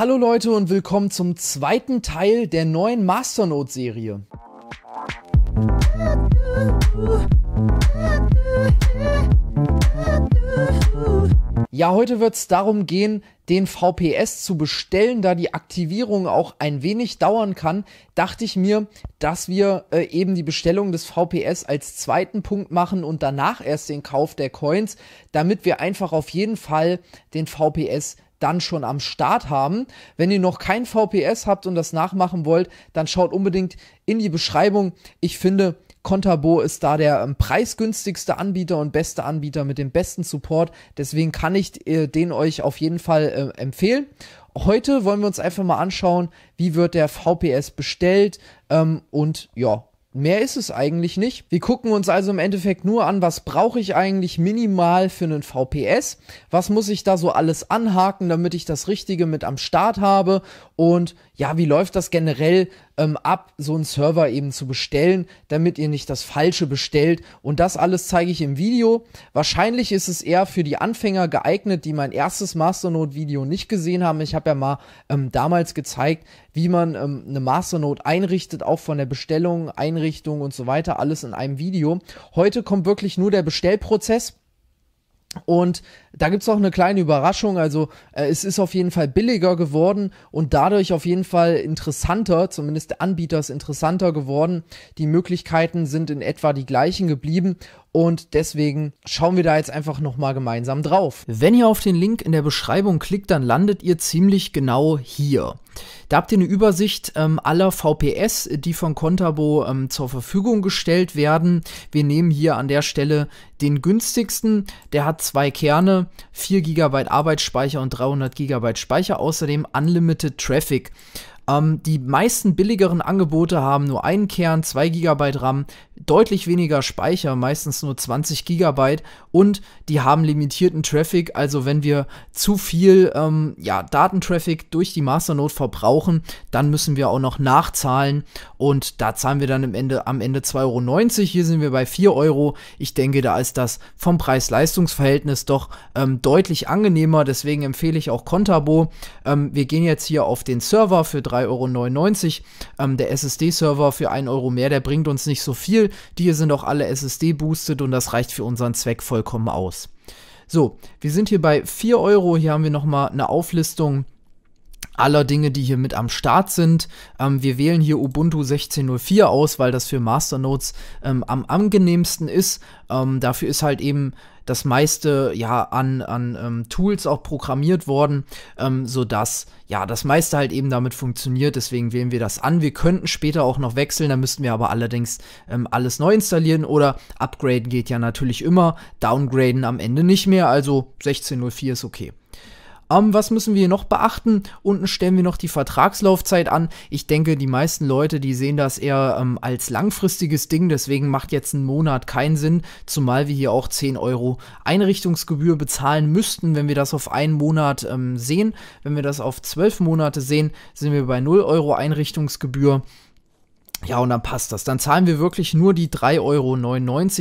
Hallo Leute und willkommen zum zweiten Teil der neuen Masternode-Serie. Ja, heute wird es darum gehen, den VPS zu bestellen, da die Aktivierung auch ein wenig dauern kann, dachte ich mir, dass wir äh, eben die Bestellung des VPS als zweiten Punkt machen und danach erst den Kauf der Coins, damit wir einfach auf jeden Fall den VPS dann schon am Start haben. Wenn ihr noch kein VPS habt und das nachmachen wollt, dann schaut unbedingt in die Beschreibung. Ich finde, Contabo ist da der ähm, preisgünstigste Anbieter und beste Anbieter mit dem besten Support. Deswegen kann ich äh, den euch auf jeden Fall äh, empfehlen. Heute wollen wir uns einfach mal anschauen, wie wird der VPS bestellt ähm, und ja, Mehr ist es eigentlich nicht. Wir gucken uns also im Endeffekt nur an, was brauche ich eigentlich minimal für einen VPS, was muss ich da so alles anhaken, damit ich das Richtige mit am Start habe und ja, wie läuft das generell ähm, ab, so einen Server eben zu bestellen, damit ihr nicht das Falsche bestellt. Und das alles zeige ich im Video. Wahrscheinlich ist es eher für die Anfänger geeignet, die mein erstes Masternode-Video nicht gesehen haben. Ich habe ja mal ähm, damals gezeigt, wie man ähm, eine Masternode einrichtet, auch von der Bestellung, Einrichtung und so weiter, alles in einem Video. Heute kommt wirklich nur der Bestellprozess. Und da gibt's auch eine kleine Überraschung. Also äh, es ist auf jeden Fall billiger geworden und dadurch auf jeden Fall interessanter, zumindest der Anbieter ist interessanter geworden. Die Möglichkeiten sind in etwa die gleichen geblieben und deswegen schauen wir da jetzt einfach nochmal gemeinsam drauf. Wenn ihr auf den Link in der Beschreibung klickt, dann landet ihr ziemlich genau hier. Da habt ihr eine Übersicht ähm, aller VPS, die von Contabo ähm, zur Verfügung gestellt werden. Wir nehmen hier an der Stelle den günstigsten. Der hat zwei Kerne, 4 GB Arbeitsspeicher und 300 GB Speicher. Außerdem Unlimited Traffic. Ähm, die meisten billigeren Angebote haben nur einen Kern, 2 GB RAM, deutlich weniger Speicher, meistens nur 20 GB und die haben limitierten Traffic. Also wenn wir zu viel ähm, ja, Datentraffic durch die Masternode verbrauchen, dann müssen wir auch noch nachzahlen und da zahlen wir dann im Ende, am Ende 2,90 Euro. Hier sind wir bei 4 Euro. Ich denke, da ist das vom Preis-Leistungs-Verhältnis doch ähm, deutlich angenehmer. Deswegen empfehle ich auch Contabo. Ähm, wir gehen jetzt hier auf den Server für 3 3,99 Euro. Ähm, der SSD-Server für 1 Euro mehr, der bringt uns nicht so viel. Die hier sind auch alle SSD-boosted und das reicht für unseren Zweck vollkommen aus. So, wir sind hier bei 4 Euro. Hier haben wir nochmal eine Auflistung aller Dinge, die hier mit am Start sind. Ähm, wir wählen hier Ubuntu 16.04 aus, weil das für Masternodes ähm, am angenehmsten ist. Ähm, dafür ist halt eben das meiste ja an, an ähm, Tools auch programmiert worden, ähm, sodass ja das meiste halt eben damit funktioniert. Deswegen wählen wir das an. Wir könnten später auch noch wechseln, da müssten wir aber allerdings ähm, alles neu installieren oder upgraden geht ja natürlich immer, downgraden am Ende nicht mehr, also 1604 ist okay. Ähm, was müssen wir noch beachten? Unten stellen wir noch die Vertragslaufzeit an. Ich denke, die meisten Leute, die sehen das eher ähm, als langfristiges Ding, deswegen macht jetzt ein Monat keinen Sinn, zumal wir hier auch 10 Euro Einrichtungsgebühr bezahlen müssten, wenn wir das auf einen Monat ähm, sehen. Wenn wir das auf 12 Monate sehen, sind wir bei 0 Euro Einrichtungsgebühr. Ja, und dann passt das. Dann zahlen wir wirklich nur die 3,99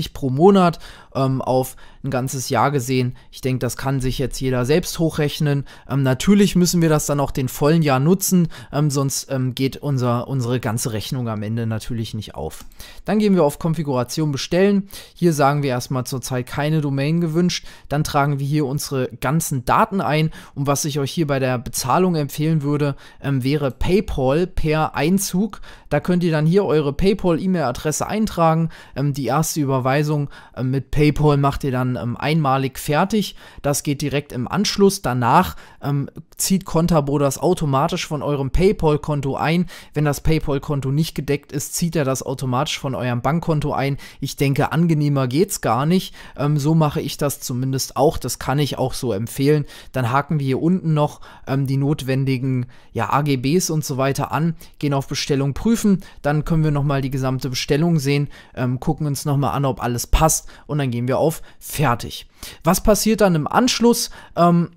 Euro pro Monat ähm, auf ein ganzes Jahr gesehen. Ich denke, das kann sich jetzt jeder selbst hochrechnen. Ähm, natürlich müssen wir das dann auch den vollen Jahr nutzen, ähm, sonst ähm, geht unser, unsere ganze Rechnung am Ende natürlich nicht auf. Dann gehen wir auf Konfiguration bestellen. Hier sagen wir erstmal zurzeit keine Domain gewünscht. Dann tragen wir hier unsere ganzen Daten ein. Und was ich euch hier bei der Bezahlung empfehlen würde, ähm, wäre PayPal per Einzug. Da könnt ihr dann hier eure PayPal-E-Mail-Adresse eintragen. Ähm, die erste Überweisung ähm, mit PayPal macht ihr dann ähm, einmalig fertig. Das geht direkt im Anschluss. Danach ähm, zieht Contabo das automatisch von eurem PayPal-Konto ein. Wenn das PayPal-Konto nicht gedeckt ist, zieht er das automatisch von eurem Bankkonto ein. Ich denke, angenehmer geht es gar nicht. Ähm, so mache ich das zumindest auch. Das kann ich auch so empfehlen. Dann haken wir hier unten noch ähm, die notwendigen ja, AGBs und so weiter an, gehen auf Bestellung prüfen, dann dann können wir nochmal die gesamte Bestellung sehen, ähm, gucken uns nochmal an, ob alles passt und dann gehen wir auf Fertig. Was passiert dann im Anschluss? Ähm,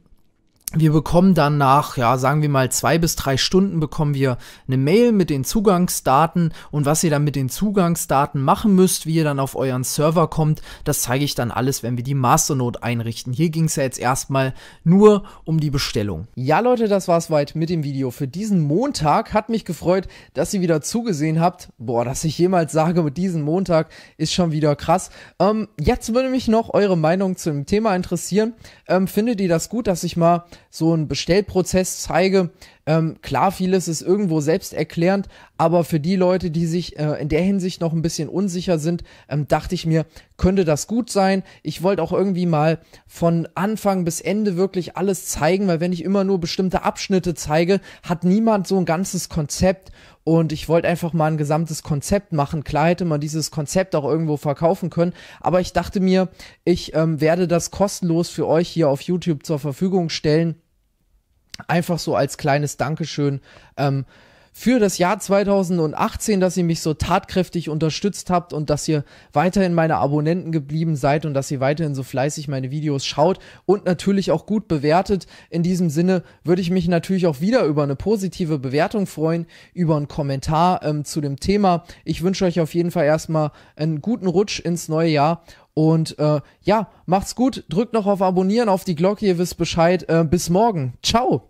wir bekommen dann nach, ja, sagen wir mal zwei bis drei Stunden bekommen wir eine Mail mit den Zugangsdaten und was ihr dann mit den Zugangsdaten machen müsst, wie ihr dann auf euren Server kommt, das zeige ich dann alles, wenn wir die Masternode einrichten. Hier ging es ja jetzt erstmal nur um die Bestellung. Ja, Leute, das war's weit mit dem Video für diesen Montag. Hat mich gefreut, dass ihr wieder zugesehen habt. Boah, dass ich jemals sage, mit diesem Montag ist schon wieder krass. Ähm, jetzt würde mich noch eure Meinung zum Thema interessieren. Ähm, findet ihr das gut, dass ich mal so einen Bestellprozess zeige, ähm, klar, vieles ist irgendwo selbsterklärend, aber für die Leute, die sich äh, in der Hinsicht noch ein bisschen unsicher sind, ähm, dachte ich mir, könnte das gut sein. Ich wollte auch irgendwie mal von Anfang bis Ende wirklich alles zeigen, weil wenn ich immer nur bestimmte Abschnitte zeige, hat niemand so ein ganzes Konzept und ich wollte einfach mal ein gesamtes Konzept machen. Klar hätte man dieses Konzept auch irgendwo verkaufen können, aber ich dachte mir, ich ähm, werde das kostenlos für euch hier auf YouTube zur Verfügung stellen einfach so als kleines Dankeschön. Ähm, für das Jahr 2018, dass ihr mich so tatkräftig unterstützt habt und dass ihr weiterhin meine Abonnenten geblieben seid und dass ihr weiterhin so fleißig meine Videos schaut und natürlich auch gut bewertet. In diesem Sinne würde ich mich natürlich auch wieder über eine positive Bewertung freuen, über einen Kommentar ähm, zu dem Thema. Ich wünsche euch auf jeden Fall erstmal einen guten Rutsch ins neue Jahr und äh, ja, macht's gut, drückt noch auf Abonnieren, auf die Glocke, ihr wisst Bescheid. Äh, bis morgen. Ciao.